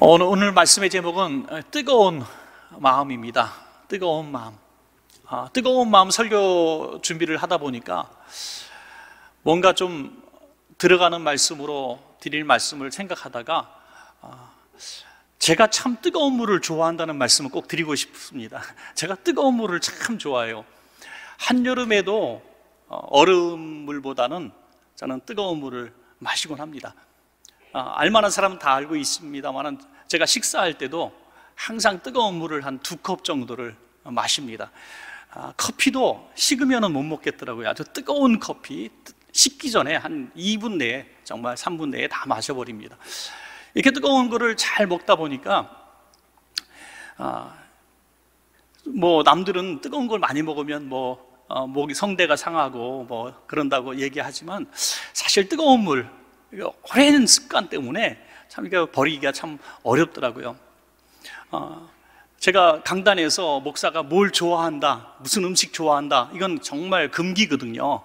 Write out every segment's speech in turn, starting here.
오늘, 오늘 말씀의 제목은 어, 뜨거운 마음입니다. 뜨거운 마음. 아, 뜨거운 마음 설교 준비를 하다 보니까 뭔가 좀 들어가는 말씀으로 드릴 말씀을 생각하다가 아, 제가 참 뜨거운 물을 좋아한다는 말씀을 꼭 드리고 싶습니다. 제가 뜨거운 물을 참 좋아해요. 한여름에도 어, 얼음물보다는 저는 뜨거운 물을 마시곤 합니다. 어, 알만한 사람은 다 알고 있습니다만 제가 식사할 때도 항상 뜨거운 물을 한 두 컵 정도를 마십니다. 아, 커피도 식으면못 먹겠더라고요. 아주 뜨거운 커피 식기 전에 한 2분 내에 정말 3분 내에 다 마셔버립니다. 이렇게 뜨거운 거를 잘 먹다 보니까 아, 뭐 남들은 뜨거운 걸 많이 먹으면 뭐 어, 목이 성대가 상하고 뭐 그런다고 얘기하지만 사실 뜨거운 물 오랜 습관 때문에 참 이게 버리기가 참 어렵더라고요. 어, 제가 강단에서 목사가 뭘 좋아한다, 무슨 음식 좋아한다, 이건 정말 금기거든요.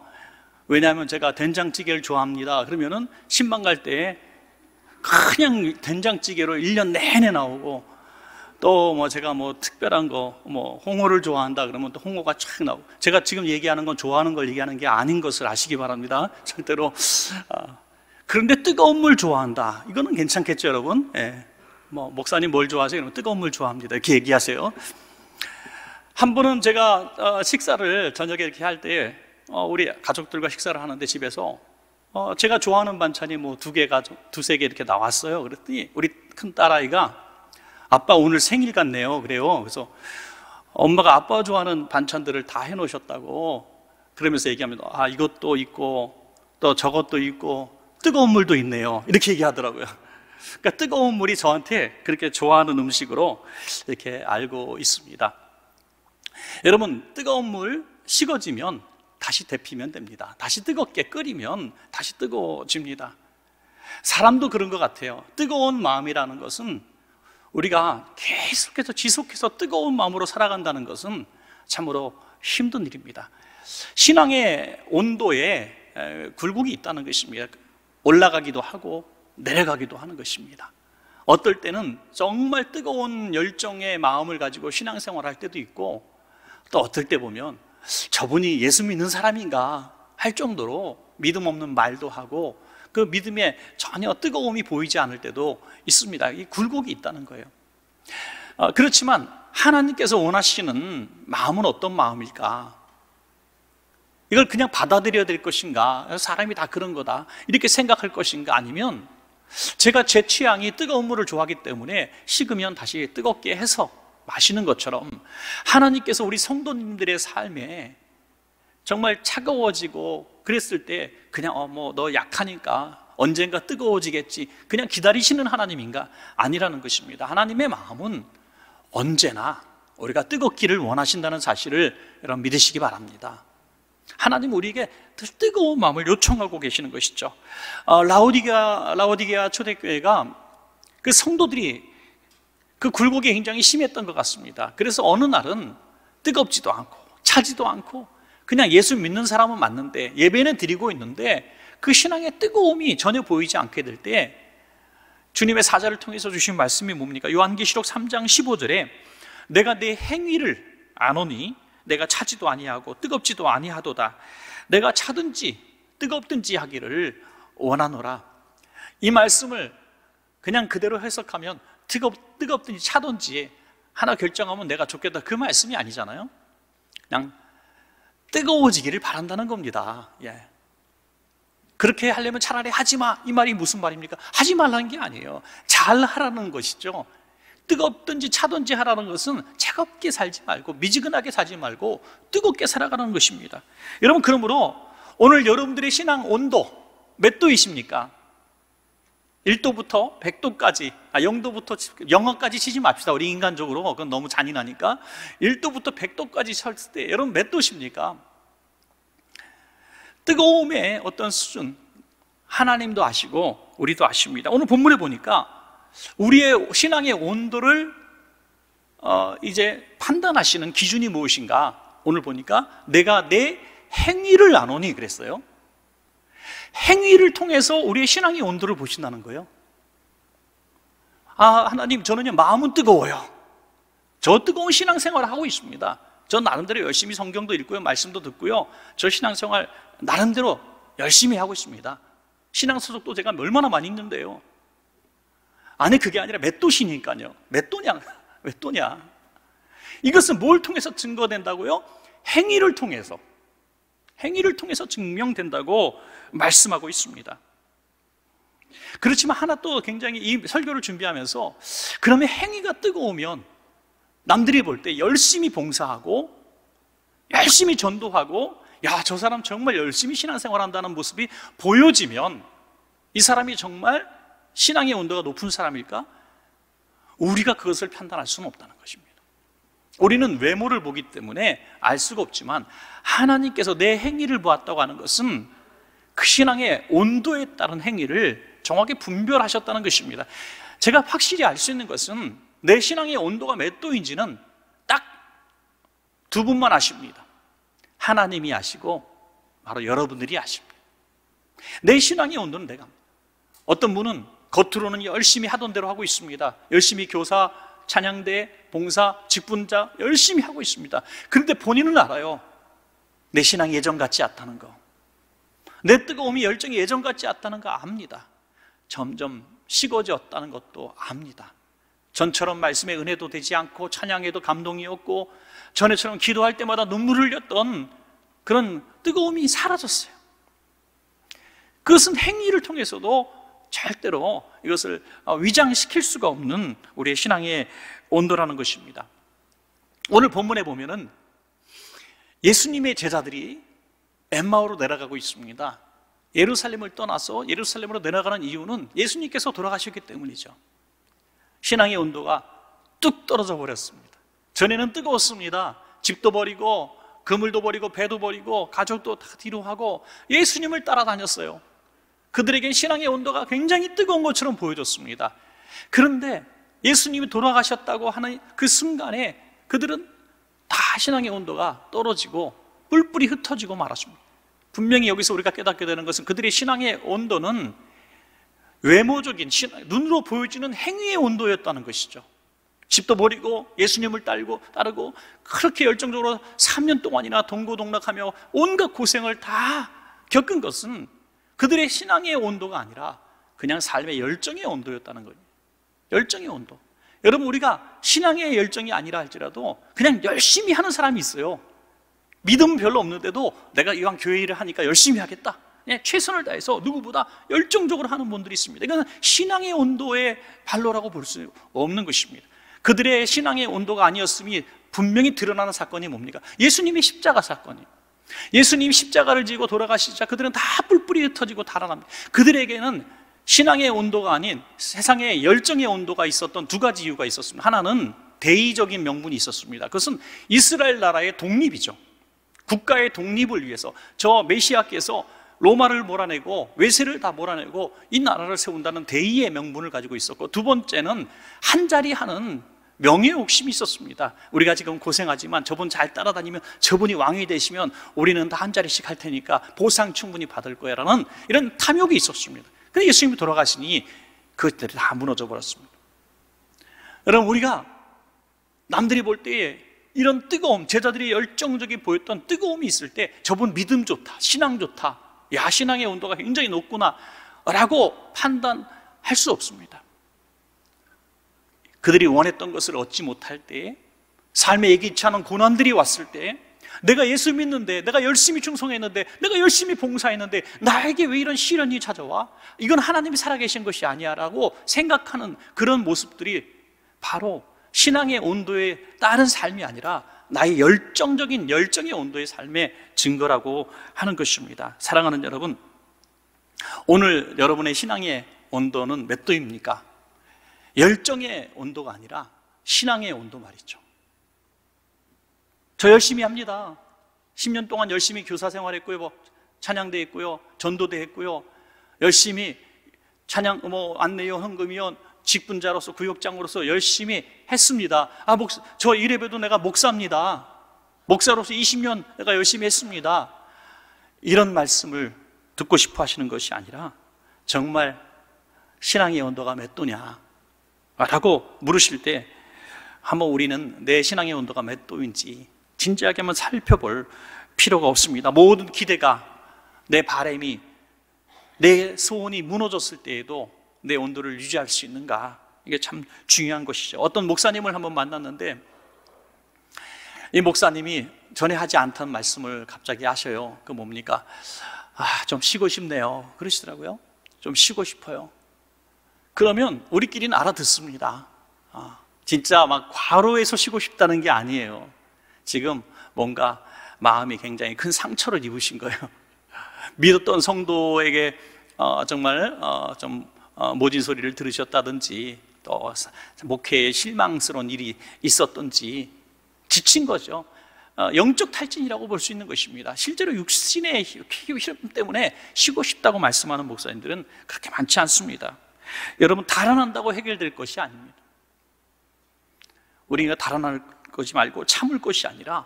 왜냐하면 제가 된장찌개를 좋아합니다. 그러면은 신방 갈 때 그냥 된장찌개로 1년 내내 나오고 또 뭐 제가 뭐 특별한 거 뭐 홍어를 좋아한다 그러면 또 홍어가 촥 나오고 제가 지금 얘기하는 건 좋아하는 걸 얘기하는 게 아닌 것을 아시기 바랍니다. 절대로 아, 그런데 뜨거운 물 좋아한다. 이거는 괜찮겠죠, 여러분? 예. 뭐, 목사님 뭘 좋아하세요? 그러면 뜨거운 물 좋아합니다. 이렇게 얘기하세요. 한분은 제가 어, 식사를 저녁에 이렇게 할 때, 어, 우리 가족들과 식사를 하는데 집에서, 어, 제가 좋아하는 반찬이 뭐 두 개가, 두 세 개 이렇게 나왔어요. 그랬더니 우리 큰 딸아이가, 아빠 오늘 생일 같네요. 그래요. 그래서 엄마가 아빠 좋아하는 반찬들을 다 해놓으셨다고 그러면서 얘기합니다. 아, 이것도 있고, 또 저것도 있고, 뜨거운 물도 있네요. 이렇게 얘기하더라고요. 그러니까 뜨거운 물이 저한테 그렇게 좋아하는 음식으로 이렇게 알고 있습니다. 여러분, 뜨거운 물 식어지면 다시 데피면 됩니다. 다시 뜨겁게 끓이면 다시 뜨거워집니다. 사람도 그런 것 같아요. 뜨거운 마음이라는 것은 우리가 계속해서 지속해서 뜨거운 마음으로 살아간다는 것은 참으로 힘든 일입니다. 신앙의 온도에 굴곡이 있다는 것입니다. 올라가기도 하고 내려가기도 하는 것입니다. 어떨 때는 정말 뜨거운 열정의 마음을 가지고 신앙생활 할 때도 있고 또 어떨 때 보면 저분이 예수 믿는 사람인가 할 정도로 믿음 없는 말도 하고 그 믿음에 전혀 뜨거움이 보이지 않을 때도 있습니다. 이 굴곡이 있다는 거예요. 아, 그렇지만 하나님께서 원하시는 마음은 어떤 마음일까? 이걸 그냥 받아들여야 될 것인가? 사람이 다 그런 거다. 이렇게 생각할 것인가? 아니면 제가 제 취향이 뜨거운 물을 좋아하기 때문에 식으면 다시 뜨겁게 해서 마시는 것처럼 하나님께서 우리 성도님들의 삶에 정말 차가워지고 그랬을 때 그냥 어 뭐 너 약하니까 언젠가 뜨거워지겠지 그냥 기다리시는 하나님인가 아니라는 것입니다. 하나님의 마음은 언제나 우리가 뜨겁기를 원하신다는 사실을 여러분 믿으시기 바랍니다. 하나님 우리에게 뜨거운 마음을 요청하고 계시는 것이죠. 어, 라오디게아, 라오디게아 초대교회가 그 성도들이 그 굴곡이 굉장히 심했던 것 같습니다. 그래서 어느 날은 뜨겁지도 않고 차지도 않고 그냥 예수 믿는 사람은 맞는데 예배는 드리고 있는데 그 신앙의 뜨거움이 전혀 보이지 않게 될 때 주님의 사자를 통해서 주신 말씀이 뭡니까? 요한계시록 3장 15절에 내가 내 행위를 아노니 내가 차지도 아니하고 뜨겁지도 아니하도다 내가 차든지 뜨겁든지 하기를 원하노라 이 말씀을 그냥 그대로 해석하면 뜨겁, 뜨겁든지 차든지 하나 결정하면 내가 좋겠다 그 말씀이 아니잖아요 그냥 뜨거워지기를 바란다는 겁니다 예. 그렇게 하려면 차라리 하지 마. 이 말이 무슨 말입니까? 하지 말라는 게 아니에요. 잘 하라는 것이죠. 뜨겁든지 차든지 하라는 것은 차갑게 살지 말고 미지근하게 살지 말고 뜨겁게 살아가는 것입니다. 여러분 그러므로 오늘 여러분들의 신앙 온도 몇 도이십니까? 1도부터 100도까지, 아, 0도부터 영어까지 치지 맙시다. 우리 인간적으로. 그건 너무 잔인하니까. 1도부터 100도까지 쳤을 때, 여러분 몇 도십니까? 뜨거움의 어떤 수준, 하나님도 아시고, 우리도 아십니다. 오늘 본문에 보니까 우리의 신앙의 온도를 어, 이제 판단하시는 기준이 무엇인가? 오늘 보니까 내가 내 행위를 나누니 그랬어요. 행위를 통해서 우리의 신앙의 온도를 보신다는 거예요. 아, 하나님, 저는요, 마음은 뜨거워요. 저 뜨거운 신앙생활을 하고 있습니다. 저 나름대로 열심히 성경도 읽고요, 말씀도 듣고요. 저 신앙생활 나름대로 열심히 하고 있습니다. 신앙서적도 제가 얼마나 많이 읽는데요. 아니 그게 아니라 맷도시니까요. 맷도냐? 맷도냐? 이것은 뭘 통해서 증거된다고요? 행위를 통해서. 행위를 통해서 증명된다고 말씀하고 있습니다. 그렇지만 하나 또 굉장히 이 설교를 준비하면서 그러면 행위가 뜨거우면 남들이 볼 때 열심히 봉사하고 열심히 전도하고 야, 저 사람 정말 열심히 신앙생활 한다는 모습이 보여지면 이 사람이 정말 신앙의 온도가 높은 사람일까? 우리가 그것을 판단할 수는 없다는 것입니다. 우리는 외모를 보기 때문에 알 수가 없지만 하나님께서 내 행위를 보았다고 하는 것은 그 신앙의 온도에 따른 행위를 정확히 분별하셨다는 것입니다. 제가 확실히 알 수 있는 것은 내 신앙의 온도가 몇 도인지는 딱 두 분만 아십니다. 하나님이 아시고 바로 여러분들이 아십니다. 내 신앙의 온도는 내가 어떤 분은 겉으로는 열심히 하던 대로 하고 있습니다. 열심히 교사, 찬양대, 봉사, 직분자 열심히 하고 있습니다. 그런데 본인은 알아요. 내 신앙이 예전 같지 않다는 거. 내 뜨거움이 열정이 예전 같지 않다는 거 압니다. 점점 식어졌다는 것도 압니다. 전처럼 말씀에 은혜도 되지 않고 찬양에도 감동이없고 전에처럼 기도할 때마다 눈물을 흘렸던 그런 뜨거움이 사라졌어요. 그것은 행위를 통해서도 절대로 이것을 어, 위장시킬 수가 없는 우리의 신앙의 온도라는 것입니다. 오늘 본문에 보면은 예수님의 제자들이 엠마오로 내려가고 있습니다. 예루살렘을 떠나서 예루살렘으로 내려가는 이유는 예수님께서 돌아가셨기 때문이죠. 신앙의 온도가 뚝 떨어져 버렸습니다. 전에는 뜨거웠습니다. 집도 버리고 그물도 버리고 배도 버리고 가족도 다 뒤로 하고 예수님을 따라다녔어요. 그들에겐 신앙의 온도가 굉장히 뜨거운 것처럼 보여졌습니다. 그런데 예수님이 돌아가셨다고 하는 그 순간에 그들은 다 신앙의 온도가 떨어지고 뿔뿔이 흩어지고 말았습니다. 분명히 여기서 우리가 깨닫게 되는 것은 그들의 신앙의 온도는 외모적인 눈으로 보여지는 행위의 온도였다는 것이죠. 집도 버리고 예수님을 따고 따르고 그렇게 열정적으로 3년 동안이나 동고동락하며 온갖 고생을 다 겪은 것은 그들의 신앙의 온도가 아니라 그냥 삶의 열정의 온도였다는 거예요. 열정의 온도. 여러분 우리가 신앙의 열정이 아니라 할지라도 그냥 열심히 하는 사람이 있어요. 믿음 별로 없는데도 내가 이왕 교회 일을 하니까 열심히 하겠다. 그냥 예, 최선을 다해서 누구보다 열정적으로 하는 분들이 있습니다. 이건 신앙의 온도의 발로라고 볼 수 없는 것입니다. 그들의 신앙의 온도가 아니었음이 분명히 드러나는 사건이 뭡니까? 예수님의 십자가 사건이에요. 예수님 십자가를 지고 돌아가시자 그들은 다 뿔뿔이 흩어지고 달아납니다. 그들에게는 신앙의 온도가 아닌 세상의 열정의 온도가 있었던 두 가지 이유가 있었습니다. 하나는 대의적인 명분이 있었습니다. 그것은 이스라엘 나라의 독립이죠. 국가의 독립을 위해서 저 메시아께서 로마를 몰아내고 외세를 다 몰아내고 이 나라를 세운다는 대의의 명분을 가지고 있었고 두 번째는 한 자리 하는 명예 욕심이 있었습니다. 우리가 지금 고생하지만 저분 잘 따라다니면 저분이 왕이 되시면 우리는 다 한 자리씩 할 테니까 보상 충분히 받을 거야라는 이런 탐욕이 있었습니다. 근데 예수님이 돌아가시니 그것들이 다 무너져 버렸습니다. 여러분 우리가 남들이 볼 때에 이런 뜨거움, 제자들이 열정적인 보였던 뜨거움이 있을 때 저분 믿음 좋다, 신앙 좋다, 야 신앙의 온도가 굉장히 높구나 라고 판단할 수 없습니다. 그들이 원했던 것을 얻지 못할 때, 삶에 예기치 않은 고난들이 왔을 때, 내가 예수 믿는데, 내가 열심히 충성했는데, 내가 열심히 봉사했는데, 나에게 왜 이런 시련이 찾아와? 이건 하나님이 살아계신 것이 아니야 라고 생각하는 그런 모습들이 바로 신앙의 온도에 따른 삶이 아니라 나의 열정적인 열정의 온도의 삶의 증거라고 하는 것입니다. 사랑하는 여러분, 오늘 여러분의 신앙의 온도는 몇 도입니까? 열정의 온도가 아니라 신앙의 온도 말이죠. 저 열심히 합니다. 10년 동안 열심히 교사 생활했고요. 뭐 찬양대 했고요. 전도대 했고요. 열심히 찬양 뭐 안내요 헌금위원 직분자로서 구역장으로서 열심히 했습니다. 아, 목저 이래봬도 내가 목사입니다. 목사로서 20년 내가 열심히 했습니다. 이런 말씀을 듣고 싶어 하시는 것이 아니라 정말 신앙의 온도가 몇 도냐? 라고 물으실 때 한번 우리는 내 신앙의 온도가 몇 도인지 진지하게 한번 살펴볼 필요가 없습니다. 모든 기대가 내 바램이 내 소원이 무너졌을 때에도 내 온도를 유지할 수 있는가? 이게 참 중요한 것이죠. 어떤 목사님을 한번 만났는데 이 목사님이 전에 하지 않던 말씀을 갑자기 하셔요. 그 뭡니까? 아, 좀 쉬고 싶네요. 그러시더라고요. 좀 쉬고 싶어요. 그러면 우리끼리는 알아듣습니다. 아, 진짜 막 과로에서 쉬고 싶다는 게 아니에요. 지금 뭔가 마음이 굉장히 큰 상처를 입으신 거예요. 믿었던 성도에게 어, 정말 어, 좀 어, 모진 소리를 들으셨다든지 또 목회에 실망스러운 일이 있었던지 지친 거죠. 영적 탈진이라고 볼 수 있는 것입니다. 실제로 육신의 힘 때문에 쉬고 싶다고 말씀하는 목사님들은 그렇게 많지 않습니다. 여러분 달아난다고 해결될 것이 아닙니다. 우리가 달아날 것이 말고 참을 것이 아니라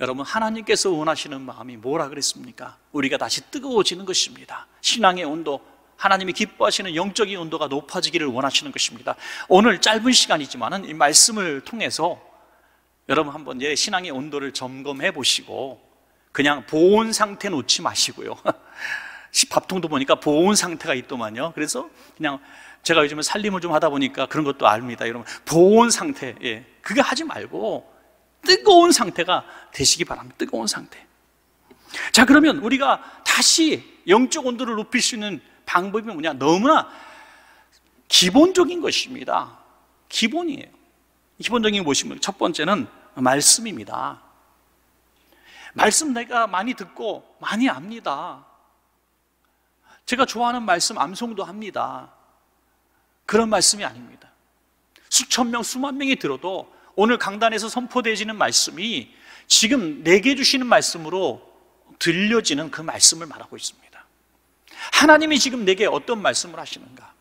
여러분 하나님께서 원하시는 마음이 뭐라 그랬습니까? 우리가 다시 뜨거워지는 것입니다. 신앙의 온도, 하나님이 기뻐하시는 영적인 온도가 높아지기를 원하시는 것입니다. 오늘 짧은 시간이지만은 이 말씀을 통해서 여러분 한번 예, 신앙의 온도를 점검해 보시고 그냥 보온 상태 놓지 마시고요. 밥통도 보니까 보온 상태가 있더만요. 그래서 그냥 제가 요즘에 살림을 좀 하다 보니까 그런 것도 압니다. 여러분, 보온 상태. 예. 그거 하지 말고 뜨거운 상태가 되시기 바랍니다. 뜨거운 상태. 자, 그러면 우리가 다시 영적 온도를 높일 수 있는 방법이 뭐냐? 너무나 기본적인 것입니다. 기본이에요. 기본적인 것이면 첫 번째는 말씀입니다. 말씀 내가 많이 듣고 많이 압니다. 제가 좋아하는 말씀 암송도 합니다. 그런 말씀이 아닙니다. 수천 명, 수만 명이 들어도 오늘 강단에서 선포되지는 말씀이 지금 내게 주시는 말씀으로 들려지는 그 말씀을 말하고 있습니다. 하나님이 지금 내게 어떤 말씀을 하시는가?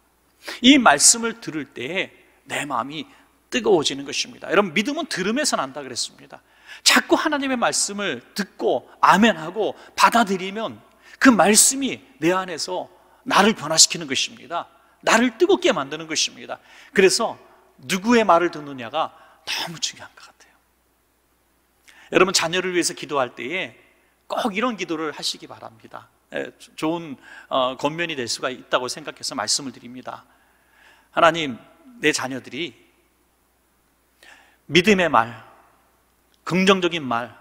이 말씀을 들을 때에 내 마음이 뜨거워지는 것입니다. 여러분, 믿음은 들음에서 난다 그랬습니다. 자꾸 하나님의 말씀을 듣고 아멘하고 받아들이면 그 말씀이 내 안에서 나를 변화시키는 것입니다. 나를 뜨겁게 만드는 것입니다. 그래서 누구의 말을 듣느냐가 너무 중요한 것 같아요. 여러분, 자녀를 위해서 기도할 때에 꼭 이런 기도를 하시기 바랍니다. 예, 좋은 어, 권면이 될 수가 있다고 생각해서 말씀을 드립니다. 하나님, 내 자녀들이 믿음의 말, 긍정적인 말,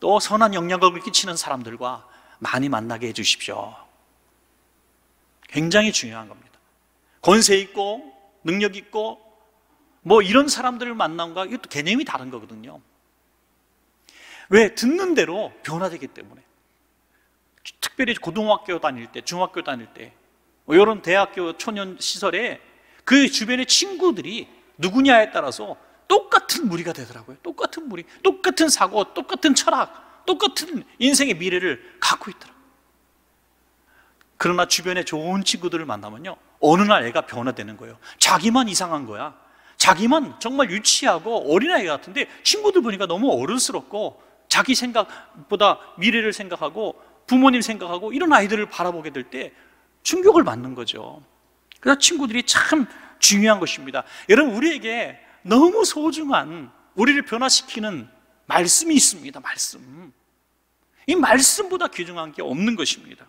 또 선한 영향력을 끼치는 사람들과 많이 만나게 해주십시오. 굉장히 중요한 겁니다. 권세 있고, 능력 있고, 뭐 이런 사람들을 만난과 이것도 개념이 다른 거거든요. 왜? 듣는 대로 변화되기 때문에. 특별히 고등학교 다닐 때, 중학교 다닐 때, 뭐 이런 대학교 초년 시설에 그 주변의 친구들이 누구냐에 따라서 똑같은 무리가 되더라고요. 똑같은 무리, 똑같은 사고, 똑같은 철학, 똑같은 인생의 미래를 갖고 있더라. 그러나 주변에 좋은 친구들을 만나면요. 어느 날 애가 변화되는 거예요. 자기만 이상한 거야. 자기만 정말 유치하고 어린아이 같은데 친구들 보니까 너무 어른스럽고 자기 생각보다 미래를 생각하고 부모님 생각하고 이런 아이들을 바라보게 될 때 충격을 받는 거죠. 그래서 친구들이 참 중요한 것입니다. 여러분, 우리에게 너무 소중한 우리를 변화시키는 말씀이 있습니다. 말씀. 이 말씀보다 귀중한 게 없는 것입니다.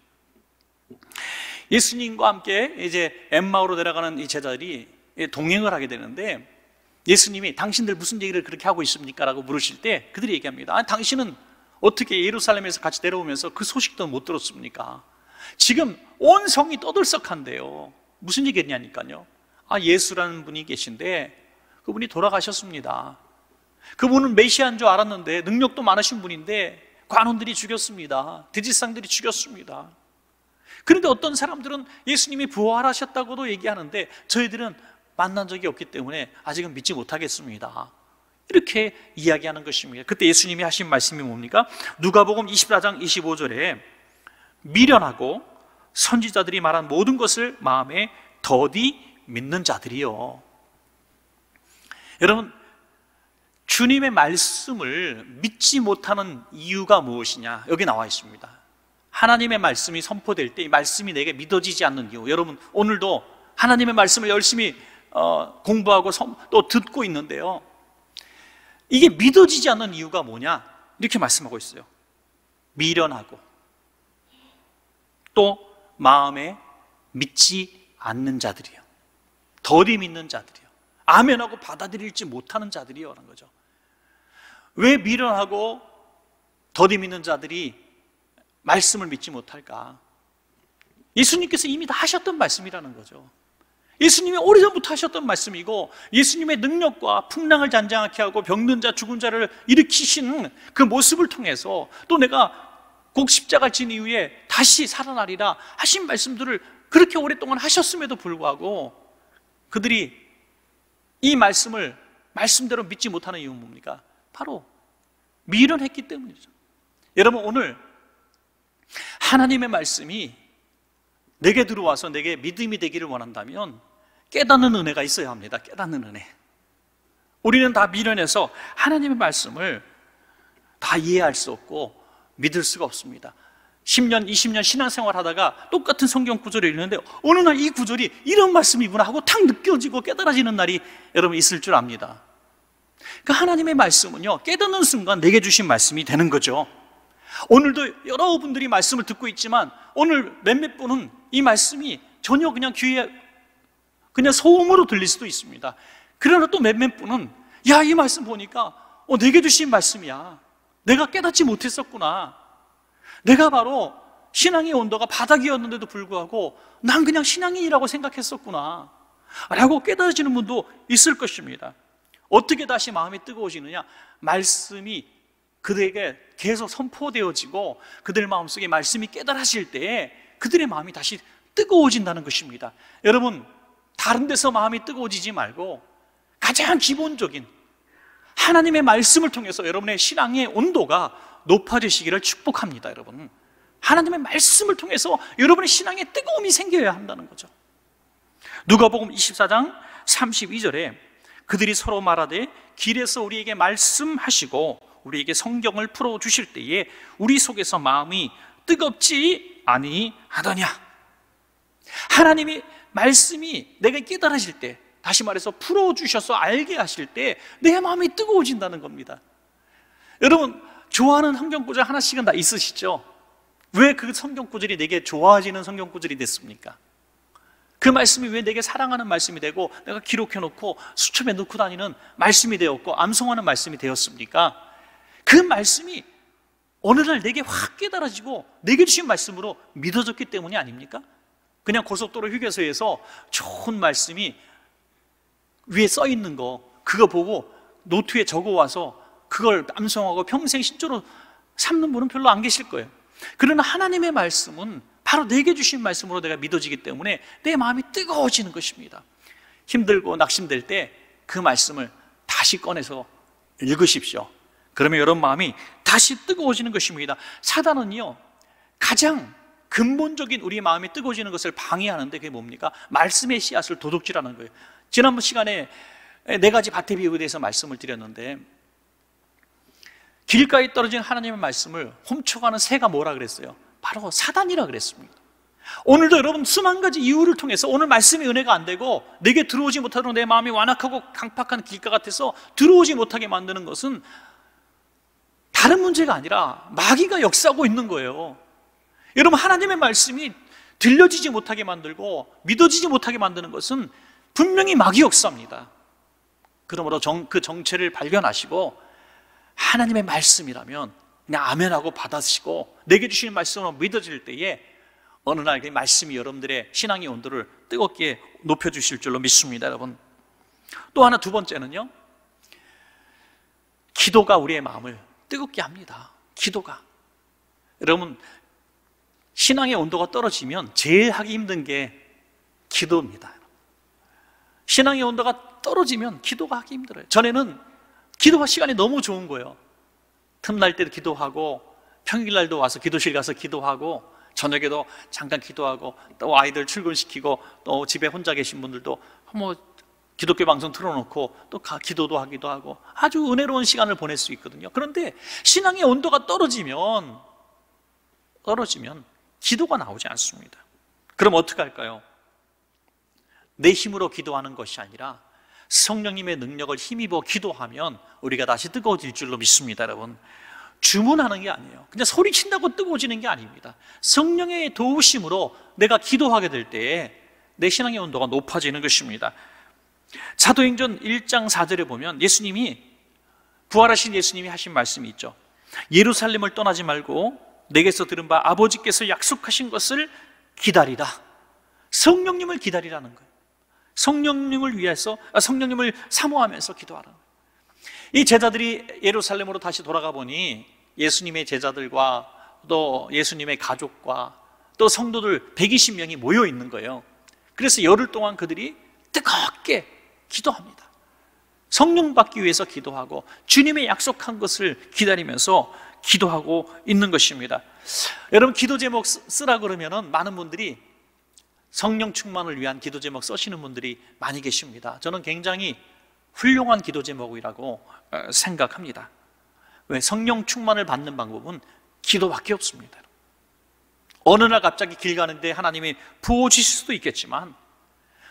예수님과 함께 이제 엠마오로 내려가는 이 제자들이 동행을 하게 되는데 예수님이 당신들 무슨 얘기를 그렇게 하고 있습니까? 라고 물으실 때 그들이 얘기합니다. 아, 당신은 어떻게 예루살렘에서 같이 내려오면서 그 소식도 못 들었습니까? 지금 온 성이 떠들썩한데요. 무슨 얘기했냐니까요. 아, 예수라는 분이 계신데 그분이 돌아가셨습니다. 그분은 메시아인 줄 알았는데 능력도 많으신 분인데 관원들이 죽였습니다. 드지상들이 죽였습니다. 그런데 어떤 사람들은 예수님이 부활하셨다고도 얘기하는데 저희들은 만난 적이 없기 때문에 아직은 믿지 못하겠습니다. 이렇게 이야기하는 것입니다. 그때 예수님이 하신 말씀이 뭡니까? 누가복음 24장 25절에 미련하고 선지자들이 말한 모든 것을 마음에 더디 믿는 자들이요. 여러분 주님의 말씀을 믿지 못하는 이유가 무엇이냐? 여기 나와 있습니다. 하나님의 말씀이 선포될 때 이 말씀이 내게 믿어지지 않는 이유. 여러분, 오늘도 하나님의 말씀을 열심히 어, 공부하고 또 듣고 있는데요. 이게 믿어지지 않는 이유가 뭐냐? 이렇게 말씀하고 있어요. 미련하고 또 마음에 믿지 않는 자들이요. 덜이 믿는 자들이요. 아멘하고 받아들일지 못하는 자들이요라는 거죠. 왜 미련하고 더디 믿는 자들이 말씀을 믿지 못할까? 예수님께서 이미 다 하셨던 말씀이라는 거죠. 예수님이 오래전부터 하셨던 말씀이고 예수님의 능력과 풍랑을 잔잔하게 하고 병든 자, 죽은 자를 일으키시그 모습을 통해서 또 내가 곡십자가진 이후에 다시 살아나리라 하신 말씀들을 그렇게 오랫동안 하셨음에도 불구하고 그들이 이 말씀을 말씀대로 믿지 못하는 이유는 뭡니까? 바로 미련했기 때문이죠. 여러분 오늘 하나님의 말씀이 내게 들어와서 내게 믿음이 되기를 원한다면 깨닫는 은혜가 있어야 합니다. 깨닫는 은혜. 우리는 다 미련해서 하나님의 말씀을 다 이해할 수 없고 믿을 수가 없습니다. 10년, 20년 신앙생활 하다가 똑같은 성경 구절을 읽는데 어느 날 이 구절이 이런 말씀이구나 하고 탁 느껴지고 깨달아지는 날이 여러분 있을 줄 압니다. 그 하나님의 말씀은요, 깨닫는 순간 내게 주신 말씀이 되는 거죠. 오늘도 여러분들이 말씀을 듣고 있지만 오늘 몇몇 분은 이 말씀이 전혀 그냥 귀에 그냥 소음으로 들릴 수도 있습니다. 그러나 또 몇몇 분은 야, 이 말씀 보니까 어, 내게 주신 말씀이야. 내가 깨닫지 못했었구나. 내가 바로 신앙의 온도가 바닥이었는데도 불구하고 난 그냥 신앙인이라고 생각했었구나. 라고 깨달아지는 분도 있을 것입니다. 어떻게 다시 마음이 뜨거워지느냐? 말씀이 그들에게 계속 선포되어지고 그들 마음속에 말씀이 깨달아질 때에 그들의 마음이 다시 뜨거워진다는 것입니다. 여러분, 다른 데서 마음이 뜨거워지지 말고 가장 기본적인 하나님의 말씀을 통해서 여러분의 신앙의 온도가 높아지시기를 축복합니다, 여러분. 하나님의 말씀을 통해서 여러분의 신앙에 뜨거움이 생겨야 한다는 거죠. 누가복음 24장 32절에 그들이 서로 말하되 길에서 우리에게 말씀하시고 우리에게 성경을 풀어 주실 때에 우리 속에서 마음이 뜨겁지 아니하더냐. 하나님이 말씀이 내가 깨달아질 때 다시 말해서 풀어 주셔서 알게 하실 때 내 마음이 뜨거워진다는 겁니다. 여러분 좋아하는 성경 구절 하나씩은 다 있으시죠? 왜 그 성경 구절이 내게 좋아지는 성경 구절이 됐습니까? 그 말씀이 왜 내게 사랑하는 말씀이 되고 내가 기록해놓고 수첩에 넣고 다니는 말씀이 되었고 암송하는 말씀이 되었습니까? 그 말씀이 어느 날 내게 확 깨달아지고 내게 주신 말씀으로 믿어졌기 때문이 아닙니까? 그냥 고속도로 휴게소에서 좋은 말씀이 위에 써 있는 거 그거 보고 노트에 적어와서 그걸 암송하고 평생 신조로 삼는 분은 별로 안 계실 거예요 그러나 하나님의 말씀은 바로 내게 주신 말씀으로 내가 믿어지기 때문에 내 마음이 뜨거워지는 것입니다. 힘들고 낙심될 때 그 말씀을 다시 꺼내서 읽으십시오. 그러면 여러분 마음이 다시 뜨거워지는 것입니다. 사단은요, 가장 근본적인 우리 마음이 뜨거워지는 것을 방해하는데 그게 뭡니까? 말씀의 씨앗을 도둑질하는 거예요. 지난번 시간에 네 가지 밭의 비유에 대해서 말씀을 드렸는데 길가에 떨어진 하나님의 말씀을 훔쳐가는 새가 뭐라 그랬어요? 바로 사단이라 그랬습니다. 오늘도 여러분 수만 가지 이유를 통해서 오늘 말씀의 은혜가 안 되고 내게 들어오지 못하도록 내 마음이 완악하고 강팍한 길가 같아서 들어오지 못하게 만드는 것은 다른 문제가 아니라 마귀가 역사하고 있는 거예요. 여러분 하나님의 말씀이 들려지지 못하게 만들고 믿어지지 못하게 만드는 것은 분명히 마귀 역사입니다. 그러므로 정, 그 정체를 발견하시고 하나님의 말씀이라면 그냥 아멘하고 받아쓰시고 내게 주신 말씀으로 믿어질 때에 어느 날 그 말씀이 여러분들의 신앙의 온도를 뜨겁게 높여주실 줄로 믿습니다, 여러분. 또 하나 두 번째는요, 기도가 우리의 마음을 뜨겁게 합니다. 기도가. 여러분, 신앙의 온도가 떨어지면 제일 하기 힘든 게 기도입니다. 신앙의 온도가 떨어지면 기도가 하기 힘들어요. 전에는 기도할 시간이 너무 좋은 거예요. 틈날 때도 기도하고 평일날도 와서 기도실 가서 기도하고 저녁에도 잠깐 기도하고 또 아이들 출근시키고 또 집에 혼자 계신 분들도 뭐 기독교 방송 틀어놓고 또 가, 기도도 하기도 하고 아주 은혜로운 시간을 보낼 수 있거든요. 그런데 신앙의 온도가 떨어지면 떨어지면 기도가 나오지 않습니다. 그럼 어떻게 할까요? 내 힘으로 기도하는 것이 아니라 성령님의 능력을 힘입어 기도하면 우리가 다시 뜨거워질 줄로 믿습니다, 여러분. 주문하는 게 아니에요. 그냥 소리친다고 뜨거워지는 게 아닙니다. 성령의 도우심으로 내가 기도하게 될 때에 내 신앙의 온도가 높아지는 것입니다. 사도행전 1장 4절에 보면 예수님이 부활하신 예수님이 하신 말씀이 있죠. 예루살렘을 떠나지 말고 내게서 들은 바 아버지께서 약속하신 것을 기다리라 성령님을 기다리라는 거예요. 성령님을 위해서 아, 성령님을 사모하면서 기도하는 이 제자들이 예루살렘으로 다시 돌아가 보니 예수님의 제자들과 또 예수님의 가족과 또 성도들 120명이 모여 있는 거예요. 그래서 열흘 동안 그들이 뜨겁게 기도합니다. 성령 받기 위해서 기도하고 주님의 약속한 것을 기다리면서 기도하고 있는 것입니다. 여러분 기도 제목 쓰라 그러면은 많은 분들이 성령 충만을 위한 기도 제목 써시는 분들이 많이 계십니다. 저는 굉장히 훌륭한 기도 제목이라고 어, 생각합니다. 왜 성령 충만을 받는 방법은 기도밖에 없습니다. 어느 날 갑자기 길 가는데 하나님이 부어 주실 수도 있겠지만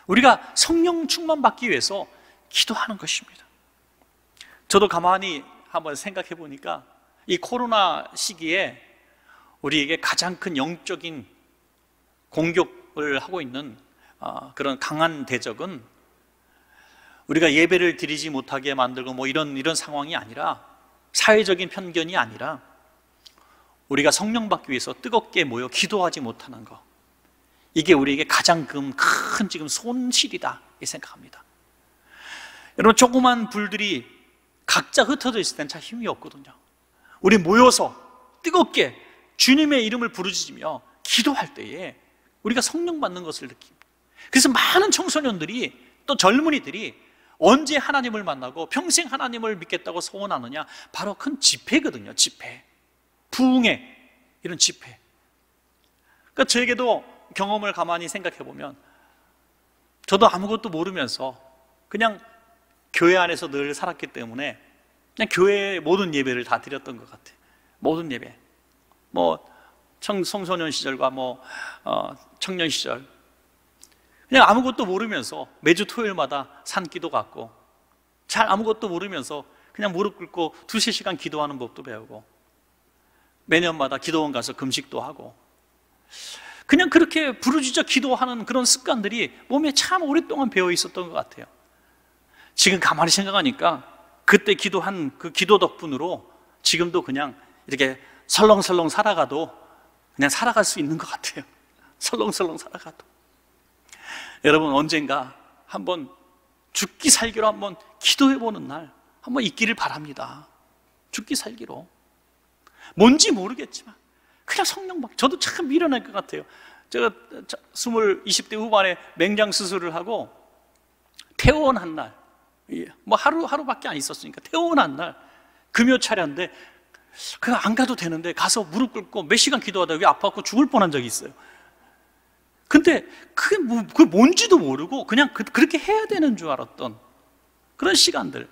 우리가 성령 충만 받기 위해서 기도하는 것입니다. 저도 가만히 한번 생각해 보니까 이 코로나 시기에 우리에게 가장 큰 영적인 공격 대적을 하고 있는 아, 그런 강한 대적은 우리가 예배를 드리지 못하게 만들고 뭐 이런 이런 상황이 아니라 사회적인 편견이 아니라 우리가 성령 받기 위해서 뜨겁게 모여 기도하지 못하는 거 이게 우리에게 가장 큰 지금 손실이다 이 생각합니다. 여러분 조그만 불들이 각자 흩어져 있을 땐참 힘이 없거든요. 우리 모여서 뜨겁게 주님의 이름을 부르짖으며 기도할 때에 우리가 성령 받는 것을 느낍니다. 그래서 많은 청소년들이 또 젊은이들이 언제 하나님을 만나고 평생 하나님을 믿겠다고 소원하느냐? 바로 큰 집회거든요, 집회. 부흥회, 이런 집회. 그러니까 저에게도 경험을 가만히 생각해 보면 저도 아무것도 모르면서 그냥 교회 안에서 늘 살았기 때문에 그냥 교회의 모든 예배를 다 드렸던 것 같아요. 모든 예배. 뭐 청, 청소년 시절과 뭐 어, 청년 시절 그냥 아무것도 모르면서 매주 토요일마다 산기도 갔고 잘 아무것도 모르면서 그냥 무릎 꿇고 두세 시간 기도하는 법도 배우고 매년마다 기도원 가서 금식도 하고 그냥 그렇게 부르짖어 기도하는 그런 습관들이 몸에 참 오랫동안 배어 있었던 것 같아요. 지금 가만히 생각하니까 그때 기도한 그 기도 덕분으로 지금도 그냥 이렇게 설렁설렁 살아가도 그냥 살아갈 수 있는 것 같아요. 설렁설렁 살아가도. 여러분, 언젠가 한번 죽기 살기로 한번 기도해 보는 날 한번 있기를 바랍니다. 죽기 살기로. 뭔지 모르겠지만 그냥 성령 막 저도 참 미련할 것 같아요. 제가 스물 이십 대 후반에 맹장 수술을 하고 퇴원한 날, 예, 뭐 하루 하루밖에 안 있었으니까 퇴원한 날 금요 차례인데 그냥 안 가도 되는데 가서 무릎 꿇고 몇 시간 기도하다 여기 아파갖고 죽을 뻔한 적이 있어요. 근데 그게, 뭐, 그 뭔지도 모르고 그냥 그, 렇게 해야 되는 줄 알았던 그런 시간들.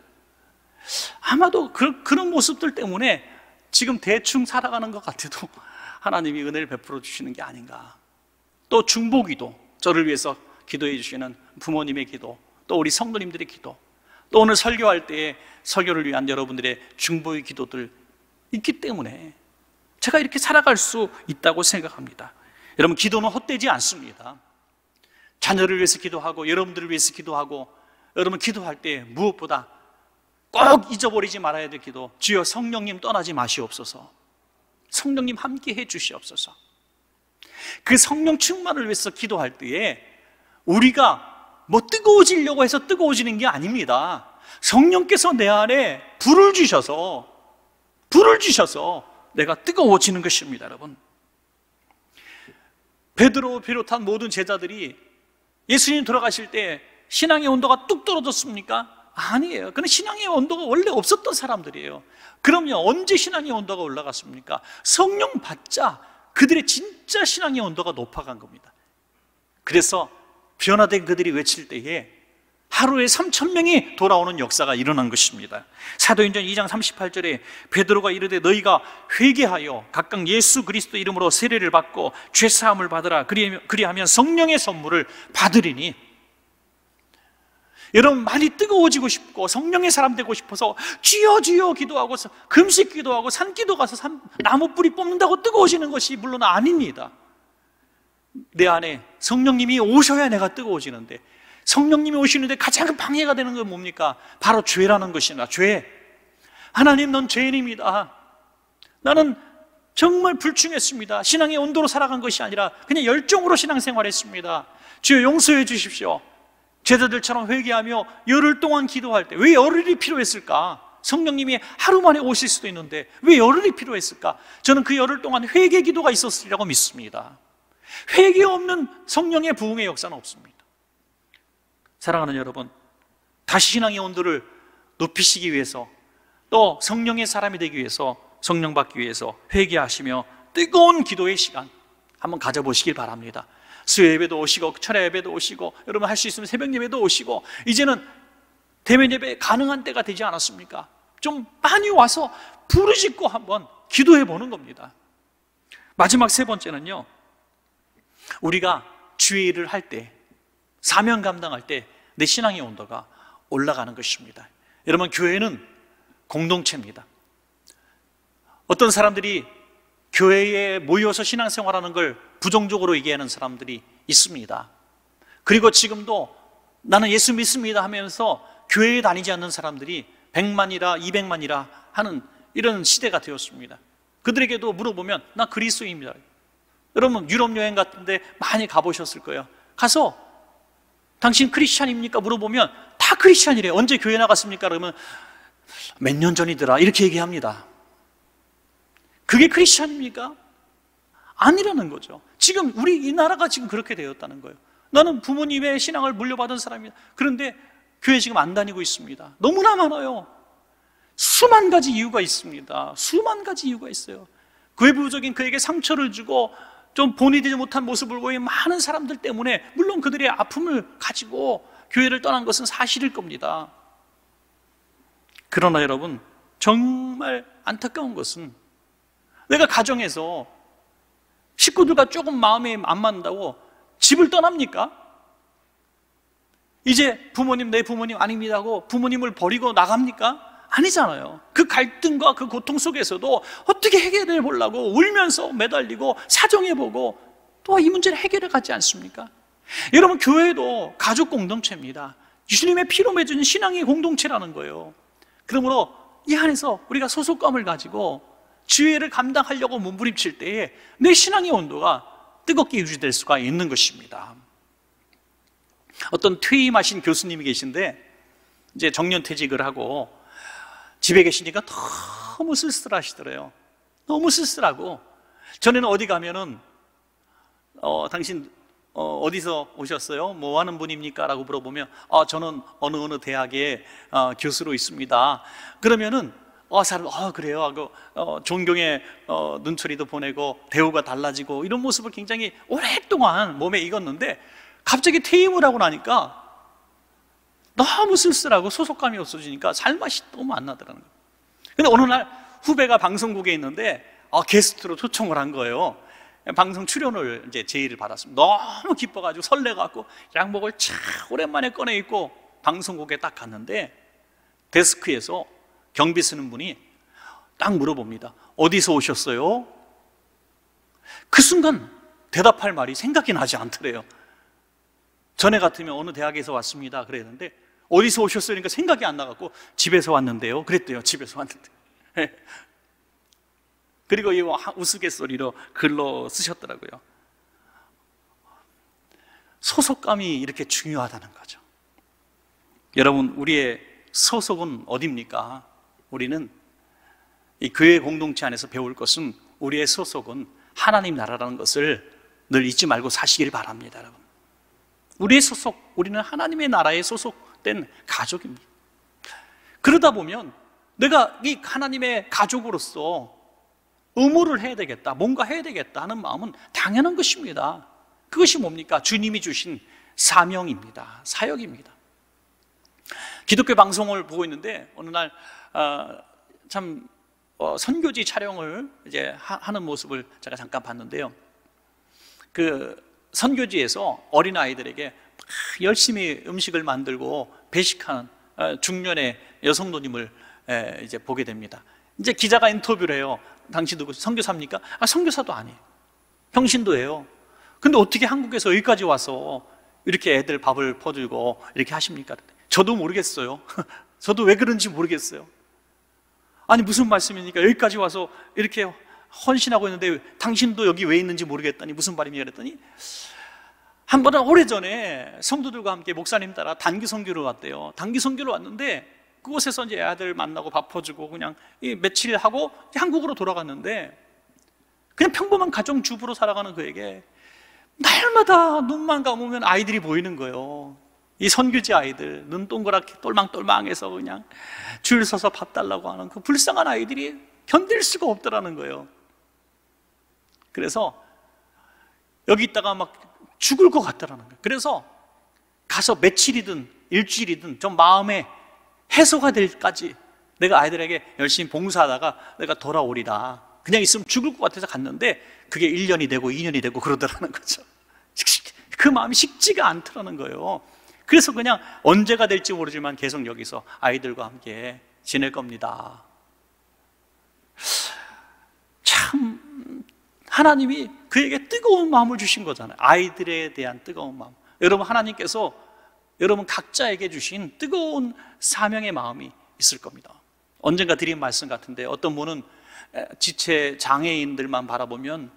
아마도 그, 그런 모습들 때문에 지금 대충 살아가는 것 같아도 하나님이 은혜를 베풀어 주시는 게 아닌가. 또 중보기도, 저를 위해서 기도해 주시는 부모님의 기도, 또 우리 성도님들의 기도, 또 오늘 설교할 때 설교를 위한 여러분들의 중보의 기도들 있기 때문에 제가 이렇게 살아갈 수 있다고 생각합니다. 여러분, 기도는 헛되지 않습니다. 자녀를 위해서 기도하고, 여러분들을 위해서 기도하고, 여러분 기도할 때 무엇보다 꼭 잊어버리지 말아야 될 기도. 주여 성령님 떠나지 마시옵소서. 성령님 함께 해 주시옵소서. 그 성령 충만을 위해서 기도할 때에 우리가 뭐 뜨거워지려고 해서 뜨거워지는 게 아닙니다. 성령께서 내 안에 불을 주셔서 불을 주셔서 내가 뜨거워지는 것입니다, 여러분. 베드로 비롯한 모든 제자들이 예수님 돌아가실 때 신앙의 온도가 뚝 떨어졌습니까? 아니에요. 그는 신앙의 온도가 원래 없었던 사람들이에요. 그럼요, 언제 신앙의 온도가 올라갔습니까? 성령 받자 그들의 진짜 신앙의 온도가 높아간 겁니다. 그래서 변화된 그들이 외칠 때에 하루에 3천 명이 돌아오는 역사가 일어난 것입니다. 사도행전 2장 38절에 베드로가 이르되 너희가 회개하여 각각 예수 그리스도 이름으로 세례를 받고 죄 사함을 받으라 그리하면 성령의 선물을 받으리니 여러분 많이 뜨거워지고 싶고 성령의 사람 되고 싶어서 쥐여 쥐여 기도하고 금식 기도하고 산기도 가서 산, 나무 뿌리 뽑는다고 뜨거워지는 것이 물론 아닙니다. 내 안에 성령님이 오셔야 내가 뜨거워지는데 성령님이 오시는데 가장 방해가 되는 건 뭡니까? 바로 죄라는 것이나 죄. 하나님 넌 죄인입니다. 나는 정말 불충했습니다. 신앙의 온도로 살아간 것이 아니라 그냥 열정으로 신앙생활했습니다. 주여 용서해 주십시오. 제자들처럼 회개하며 열흘 동안 기도할 때 왜 열흘이 필요했을까? 성령님이 하루 만에 오실 수도 있는데 왜 열흘이 필요했을까? 저는 그 열흘 동안 회개 기도가 있었으리라고 믿습니다. 회개 없는 성령의 부흥의 역사는 없습니다. 사랑하는 여러분, 다시 신앙의 온도를 높이시기 위해서 또 성령의 사람이 되기 위해서 성령 받기 위해서 회개하시며 뜨거운 기도의 시간 한번 가져보시길 바랍니다. 수요 예배도 오시고 철야 예배도 오시고 여러분 할 수 있으면 새벽 예배도 오시고 이제는 대면 예배 가능한 때가 되지 않았습니까? 좀 많이 와서 부르짖고 한번 기도해 보는 겁니다. 마지막 세 번째는요. 우리가 주의 일을 할때 사명 감당할 때 내 신앙의 온도가 올라가는 것입니다. 여러분, 교회는 공동체입니다. 어떤 사람들이 교회에 모여서 신앙생활하는 걸 부정적으로 얘기하는 사람들이 있습니다. 그리고 지금도 나는 예수 믿습니다 하면서 교회에 다니지 않는 사람들이 100만이라 200만이라 하는 이런 시대가 되었습니다. 그들에게도 물어보면 나 그리스도입니다. 여러분 유럽 여행 같은데 많이 가보셨을 거예요. 가서 당신 크리스찬입니까? 물어보면 다 크리스찬이래요. 언제 교회 나갔습니까? 그러면 몇 년 전이더라. 이렇게 얘기합니다. 그게 크리스찬입니까? 아니라는 거죠. 지금 우리 이 나라가 지금 그렇게 되었다는 거예요. 나는 부모님의 신앙을 물려받은 사람이다. 그런데 교회 지금 안 다니고 있습니다. 너무나 많아요. 수만 가지 이유가 있습니다. 수만 가지 이유가 있어요. 외부적인 그에게 상처를 주고 좀 본이 되지 못한 모습을 보인 많은 사람들 때문에 물론 그들의 아픔을 가지고 교회를 떠난 것은 사실일 겁니다. 그러나 여러분, 정말 안타까운 것은 내가 가정에서 식구들과 조금 마음에 안 맞는다고 집을 떠납니까? 이제 부모님, 내 부모님 아닙니다 고 부모님을 버리고 나갑니까? 아니잖아요. 그 갈등과 그 고통 속에서도 어떻게 해결해 보려고 울면서 매달리고 사정해 보고 또 이 문제를 해결해 가지 않습니까? 여러분 교회도 가족 공동체입니다. 주님의 피로 맺은 신앙의 공동체라는 거예요. 그러므로 이 안에서 우리가 소속감을 가지고 지혜를 감당하려고 몸부림칠 때에 내 신앙의 온도가 뜨겁게 유지될 수가 있는 것입니다. 어떤 퇴임하신 교수님이 계신데 이제 정년퇴직을 하고 집에 계시니까 너무 쓸쓸하시더래요. 너무 쓸쓸하고. 전에는 어디 가면은, 어, 당신, 어, 디서 오셨어요? 뭐 하는 분입니까? 라고 물어보면, 아, 저는 어느 어느 대학의 어, 교수로 있습니다. 그러면은, 어, 사람, 어, 그래요. 하고, 어, 존경의 어, 눈초리도 보내고, 대우가 달라지고, 이런 모습을 굉장히 오랫동안 몸에 익었는데, 갑자기 퇴임을 하고 나니까 너무 쓸쓸하고 소속감이 없어지니까 살맛이 너무 안 나더라는 거예요. 근데 어느 날 후배가 방송국에 있는데 아, 게스트로 초청을 한 거예요. 방송 출연을 이제 제의를 받았습니다. 너무 기뻐가지고 설레갖고 양복을 참 오랜만에 꺼내 입고 방송국에 딱 갔는데 데스크에서 경비 쓰는 분이 딱 물어봅니다. 어디서 오셨어요? 그 순간 대답할 말이 생각이 나지 않더래요. 전에 같으면 어느 대학에서 왔습니다. 그랬는데 어디서 오셨어요? 그러니까 생각이 안 나갖고 집에서 왔는데요. 그랬대요. 집에서 왔는데. 예. 그리고 이 우스갯소리로 글로 쓰셨더라고요. 소속감이 이렇게 중요하다는 거죠. 여러분, 우리의 소속은 어디니까 우리는 이 교회 공동체 안에서 배울 것은 우리의 소속은 하나님 나라라는 것을 늘 잊지 말고 사시길 바랍니다, 여러분. 우리의 소속, 우리는 하나님의 나라에 소속 된 가족입니다. 그러다 보면 내가 이 하나님의 가족으로서 의무를 해야 되겠다, 뭔가 해야 되겠다 하는 마음은 당연한 것입니다. 그것이 뭡니까? 주님이 주신 사명입니다. 사역입니다. 기독교 방송을 보고 있는데 어느 날참 어, 어, 선교지 촬영을 이제 하, 는 모습을 제가 잠깐 봤는데요. 그 선교지에서 어린 아이들에게 열심히 음식을 만들고 배식하는 어, 중년의 여성노님을 이제 보게 됩니다. 이제 기자가 인터뷰를 해요. 당신 누구 선교사입니까? 아, 선교사도 아니에요. 평신도예요. 근데 어떻게 한국에서 여기까지 와서 이렇게 애들 밥을 퍼주고 이렇게 하십니까? 저도 모르겠어요. 저도 왜 그런지 모르겠어요. 아니 무슨 말씀입니까? 여기까지 와서 이렇게 헌신하고 있는데 당신도 여기 왜 있는지 모르겠다니 무슨 말입니까? 그랬더니 한 번은 오래전에 성도들과 함께 목사님 따라 단기 선교로 왔대요. 단기 선교로 왔는데 그곳에서 이제 아들 만나고 밥 퍼주고 그냥 며칠 하고 한국으로 돌아갔는데 그냥 평범한 가정 주부로 살아가는 그에게 날마다 눈만 감으면 아이들이 보이는 거예요. 이 선교지 아이들 눈 동그랗게 똘망똘망해서 그냥 줄 서서 밥 달라고 하는 그 불쌍한 아이들이 견딜 수가 없더라는 거예요. 그래서 여기 있다가 막 죽을 것 같다라는 거예요. 그래서 가서 며칠이든 일주일이든 좀 마음에 해소가 될까지 내가 아이들에게 열심히 봉사하다가 내가 돌아오리라. 그냥 있으면 죽을 것 같아서 갔는데 그게 1년이 되고 2년이 되고 그러더라는 거죠. 그 마음이 식지가 않더라는 거예요. 그래서 그냥 언제가 될지 모르지만 계속 여기서 아이들과 함께 지낼 겁니다. 참 하나님이 그에게 뜨거운 마음을 주신 거잖아요. 아이들에 대한 뜨거운 마음. 여러분, 하나님께서 여러분 각자에게 주신 뜨거운 사명의 마음이 있을 겁니다. 언젠가 드린 말씀 같은데 어떤 분은 지체 장애인들만 바라보면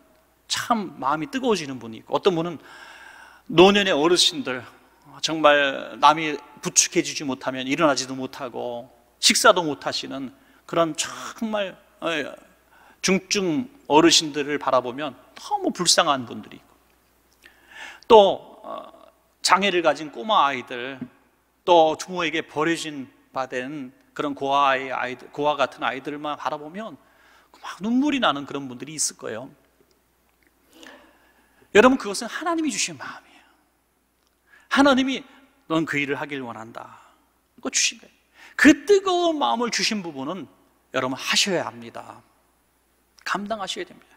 참 마음이 뜨거워지는 분이 있고 어떤 분은 노년의 어르신들 정말 남이 부축해주지 못하면 일어나지도 못하고 식사도 못하시는 그런 정말 어, 중증 어르신들을 바라보면 너무 불쌍한 분들이 있고 또 어, 장애를 가진 꼬마 아이들 또 부모에게 버려진 바 된 그런 고아의 아이들, 고아 같은 아이들만 바라보면 막 눈물이 나는 그런 분들이 있을 거예요. 여러분 그것은 하나님이 주신 마음이에요. 하나님이 넌 그 일을 하길 원한다. 그 주신 거예요. 그 뜨거운 마음을 주신 부분은 여러분 하셔야 합니다. 감당하셔야 됩니다.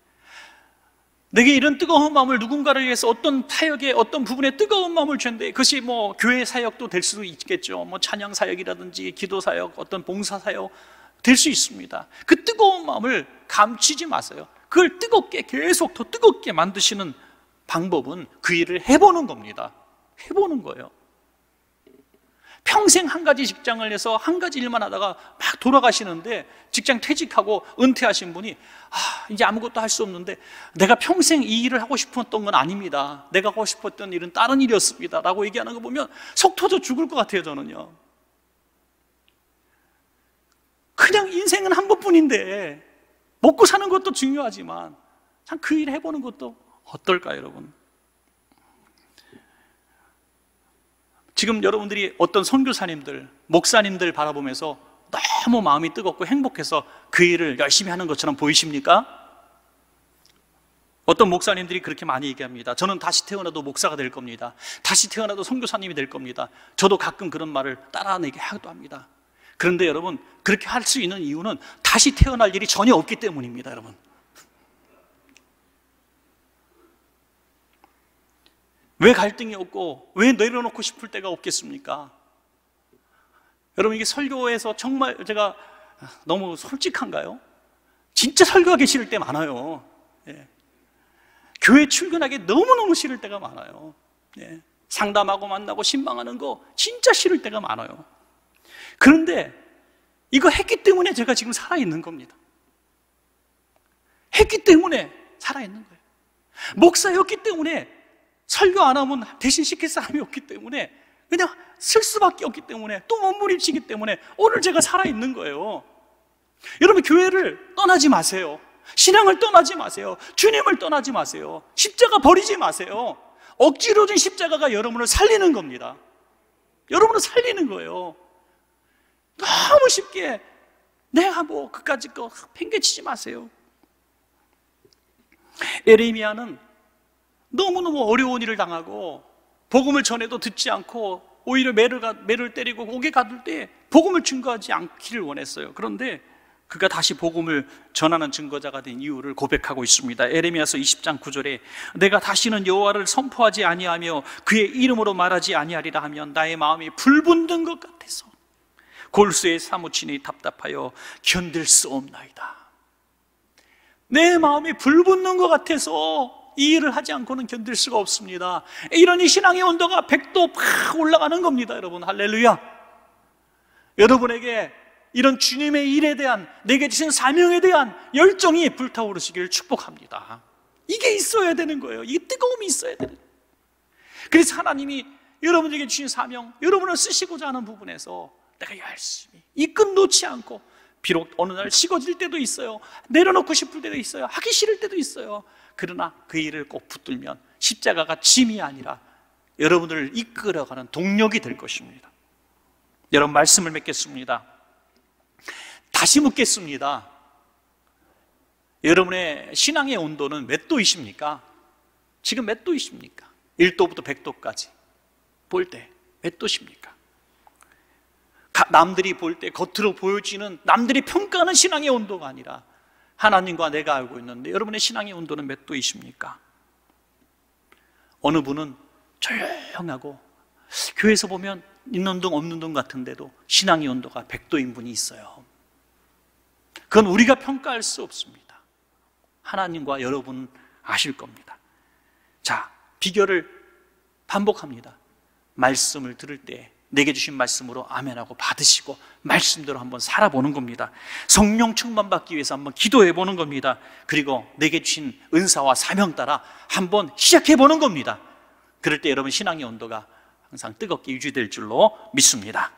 내게 이런 뜨거운 마음을 누군가를 위해서 어떤 타역에 어떤 부분에 뜨거운 마음을 주는데 그것이 뭐 교회 사역도 될 수도 있겠죠. 뭐 찬양 사역이라든지 기도 사역, 어떤 봉사 사역 될 수 있습니다. 그 뜨거운 마음을 감추지 마세요. 그걸 뜨겁게 계속 더 뜨겁게 만드시는 방법은 그 일을 해보는 겁니다. 해보는 거예요. 평생 한 가지 직장을 해서 한 가지 일만 하다가 막 돌아가시는데 직장 퇴직하고 은퇴하신 분이 아, 이제 아무것도 할 수 없는데 내가 평생 이 일을 하고 싶었던 건 아닙니다. 내가 하고 싶었던 일은 다른 일이었습니다. 라고 얘기하는 거 보면 속 터져 죽을 것 같아요, 저는요. 그냥 인생은 한 번뿐인데 먹고 사는 것도 중요하지만 참 그일을 해보는 것도 어떨까, 여러분? 지금 여러분들이 어떤 선교사님들, 목사님들 바라보면서 너무 마음이 뜨겁고 행복해서 그 일을 열심히 하는 것처럼 보이십니까? 어떤 목사님들이 그렇게 많이 얘기합니다. 저는 다시 태어나도 목사가 될 겁니다. 다시 태어나도 선교사님이 될 겁니다. 저도 가끔 그런 말을 따라내게 하기도 합니다. 그런데 여러분, 그렇게 할 수 있는 이유는 다시 태어날 일이 전혀 없기 때문입니다, 여러분. 왜 갈등이 없고 왜 내려놓고 싶을 때가 없겠습니까? 여러분 이게 설교에서 정말 제가 너무 솔직한가요? 진짜 설교하기 싫을 때 많아요. 예. 교회 출근하기 너무너무 싫을 때가 많아요. 예. 상담하고 만나고 신방하는 거 진짜 싫을 때가 많아요. 그런데 이거 했기 때문에 제가 지금 살아있는 겁니다. 했기 때문에 살아있는 거예요. 목사였기 때문에 설교 안 하면 대신 시킬 사람이 없기 때문에 그냥 쓸 수밖에 없기 때문에 또 몸부림치기 때문에 오늘 제가 살아있는 거예요 여러분 교회를 떠나지 마세요 신앙을 떠나지 마세요 주님을 떠나지 마세요 십자가 버리지 마세요 억지로 준 십자가가 여러분을 살리는 겁니다 여러분을 살리는 거예요 너무 쉽게 내가 뭐 그까짓 거 팽개치지 마세요 에레미야는 너무너무 어려운 일을 당하고 복음을 전해도 듣지 않고 오히려 매를, 매를 때리고 옥에 가둘 때 복음을 증거하지 않기를 원했어요. 그런데 그가 다시 복음을 전하는 증거자가 된 이유를 고백하고 있습니다. 에레미아서 20장 9절에 내가 다시는 여호와를 선포하지 아니하며 그의 이름으로 말하지 아니하리라 하면 나의 마음이 불붙는것 같아서 골수의사무친이 답답하여 견딜 수 없나이다. 내 마음이 불붙는 것 같아서 이 일을 하지 않고는 견딜 수가 없습니다. 이러니 신앙의 온도가 1도팍 올라가는 겁니다. 여러분, 할렐루야. 여러분에게 이런 주님의 일에 대한, 내게 주신 사명에 대한 열정이 불타오르시기를 축복합니다. 이게 있어야 되는 거예요. 이 뜨거움이 있어야 되는 거예요. 그래서 하나님이 여러분에게 주신 사명, 여러분을 쓰시고자 하는 부분에서 내가 열심히 이끈 놓지 않고 비록 어느 날 식어질 때도 있어요. 내려놓고 싶을 때도 있어요. 하기 싫을 때도 있어요. 그러나 그 일을 꼭 붙들면 십자가가 짐이 아니라 여러분을 이끌어가는 동력이 될 것입니다. 여러분 말씀을 맺겠습니다. 다시 묻겠습니다. 여러분의 신앙의 온도는 몇 도이십니까? 지금 몇 도이십니까? 1도부터 100도까지 볼 때 몇 도십니까? 남들이 볼 때 겉으로 보여지는 남들이 평가하는 신앙의 온도가 아니라 하나님과 내가 알고 있는데 여러분의 신앙의 온도는 몇 도이십니까? 어느 분은 조용하고 교회에서 보면 있는 동 없는 동 같은데도 신앙의 온도가 100도인 분이 있어요. 그건 우리가 평가할 수 없습니다. 하나님과 여러분 아실 겁니다. 자, 비결을 반복합니다. 말씀을 들을 때 내게 주신 말씀으로 아멘하고 받으시고 말씀대로 한번 살아보는 겁니다. 성령 충만 받기 위해서 한번 기도해 보는 겁니다. 그리고 내게 주신 은사와 사명 따라 한번 시작해 보는 겁니다. 그럴 때 여러분 신앙의 온도가 항상 뜨겁게 유지될 줄로 믿습니다.